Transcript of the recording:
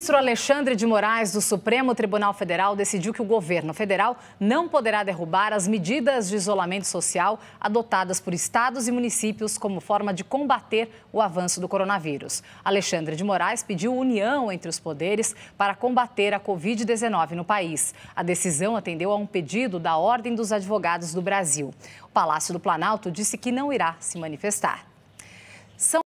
O ministro Alexandre de Moraes, do Supremo Tribunal Federal, decidiu que o governo federal não poderá derrubar as medidas de isolamento social adotadas por estados e municípios como forma de combater o avanço do coronavírus. Alexandre de Moraes pediu união entre os poderes para combater a Covid-19 no país. A decisão atendeu a um pedido da Ordem dos Advogados do Brasil. O Palácio do Planalto disse que não irá se manifestar.